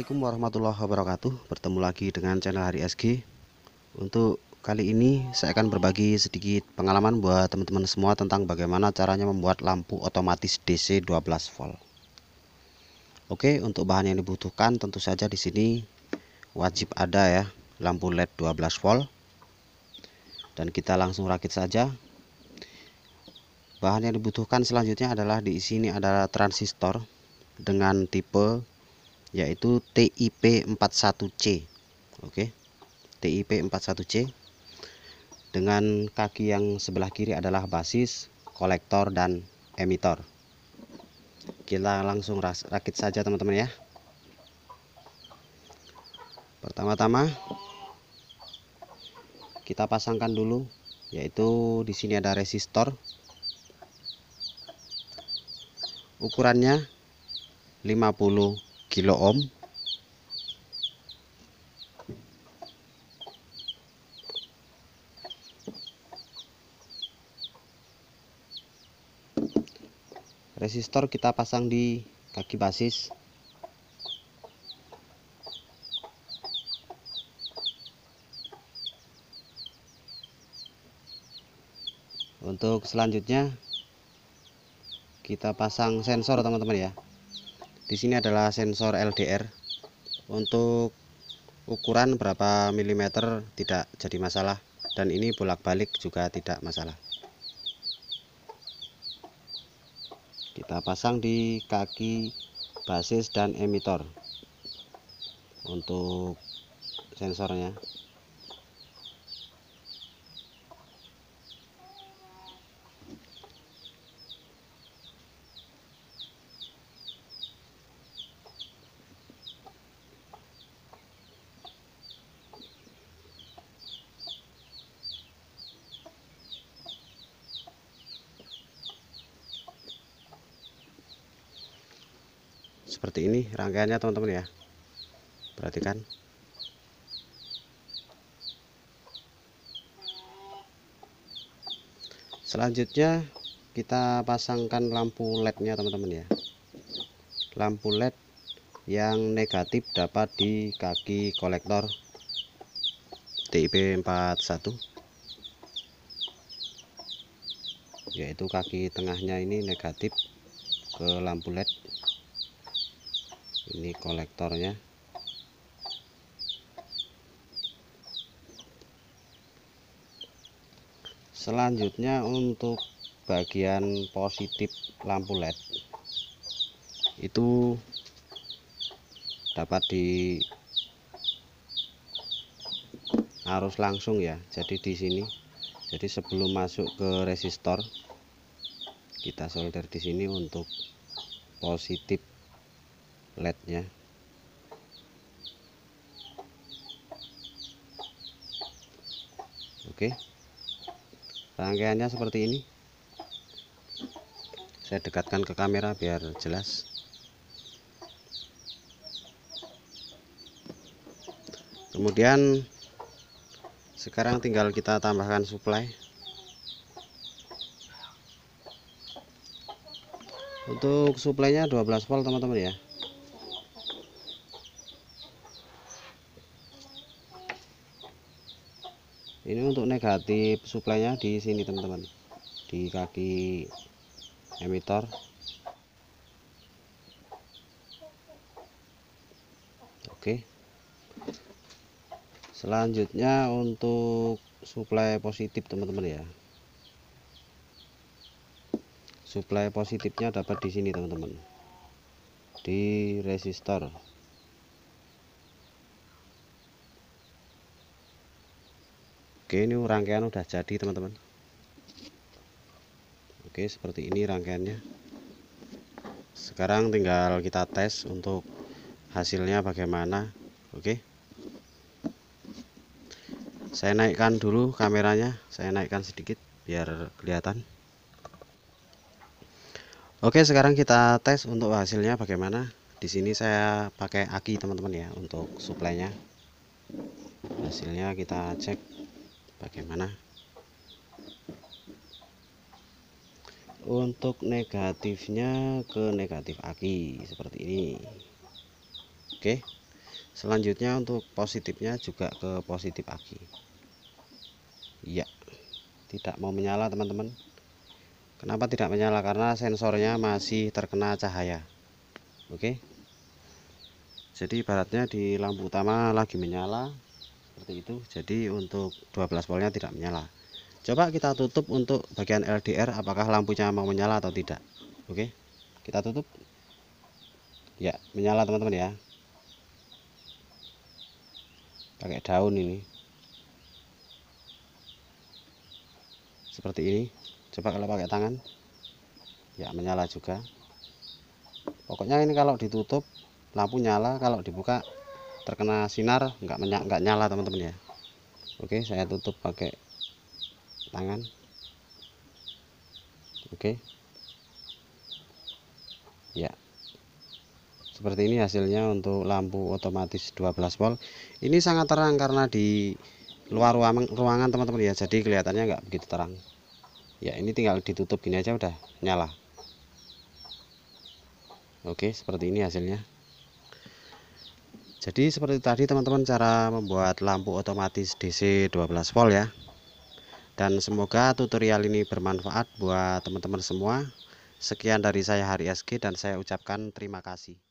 Assalamualaikum warahmatullahi wabarakatuh Bertemu lagi dengan channel Hari SG Untuk kali ini saya akan berbagi sedikit pengalaman buat teman-teman semua Tentang bagaimana caranya membuat lampu otomatis DC 12 volt Oke untuk bahan yang dibutuhkan tentu saja di sini Wajib ada ya lampu LED 12 volt Dan kita langsung rakit saja Bahan yang dibutuhkan selanjutnya adalah di sini ada transistor dengan tipe yaitu TIP41C oke TIP41C dengan kaki yang sebelah kiri adalah basis kolektor dan emitor kita langsung rakit saja teman-teman ya pertama-tama kita pasangkan dulu yaitu di sini ada resistor ukurannya 50 kilo ohm resistor kita pasang di kaki basis untuk selanjutnya kita pasang sensor teman-teman ya di sini adalah sensor LDR untuk ukuran berapa milimeter tidak jadi masalah dan ini bolak-balik juga tidak masalah kita pasang di kaki basis dan emitor untuk sensornya seperti ini rangkaiannya teman-teman ya perhatikan selanjutnya kita pasangkan lampu led nya teman-teman ya lampu led yang negatif dapat di kaki kolektor TIP 41 yaitu kaki tengahnya ini negatif ke lampu led ini kolektornya selanjutnya untuk bagian positif lampu led itu dapat di arus langsung ya jadi di sini jadi sebelum masuk ke resistor kita solder di sini untuk positif lednya oke rangkaiannya seperti ini saya dekatkan ke kamera biar jelas kemudian sekarang tinggal kita tambahkan supply untuk suplainya 12 volt teman-teman ya ini untuk negatif suplainya di sini teman-teman di kaki emitor oke selanjutnya untuk suplai positif teman-teman ya suplai positifnya dapat di sini teman-teman di resistor Oke ini rangkaian udah jadi teman-teman Oke seperti ini rangkaiannya Sekarang tinggal kita tes untuk hasilnya bagaimana Oke Saya naikkan dulu kameranya Saya naikkan sedikit biar kelihatan Oke sekarang kita tes untuk hasilnya bagaimana di sini saya pakai aki teman-teman ya untuk suplainya hasilnya kita cek bagaimana untuk negatifnya ke negatif aki seperti ini oke selanjutnya untuk positifnya juga ke positif aki Ya, tidak mau menyala teman-teman kenapa tidak menyala karena sensornya masih terkena cahaya oke jadi baratnya di lampu utama lagi menyala seperti itu jadi untuk 12 voltnya tidak menyala coba kita tutup untuk bagian LDR apakah lampunya mau menyala atau tidak oke kita tutup ya menyala teman-teman ya pakai daun ini seperti ini coba kalau pakai tangan ya menyala juga pokoknya ini kalau ditutup lampu nyala kalau dibuka terkena sinar nggak menyak nggak nyala teman-teman ya oke saya tutup pakai tangan oke ya seperti ini hasilnya untuk lampu otomatis 12 volt ini sangat terang karena di luar ruang, ruangan teman-teman ya jadi kelihatannya nggak begitu terang ya ini tinggal ditutup gini aja udah nyala Oke, seperti ini hasilnya jadi seperti tadi teman-teman cara membuat lampu otomatis DC 12 volt ya dan semoga tutorial ini bermanfaat buat teman-teman semua sekian dari saya Hari SG dan saya ucapkan terima kasih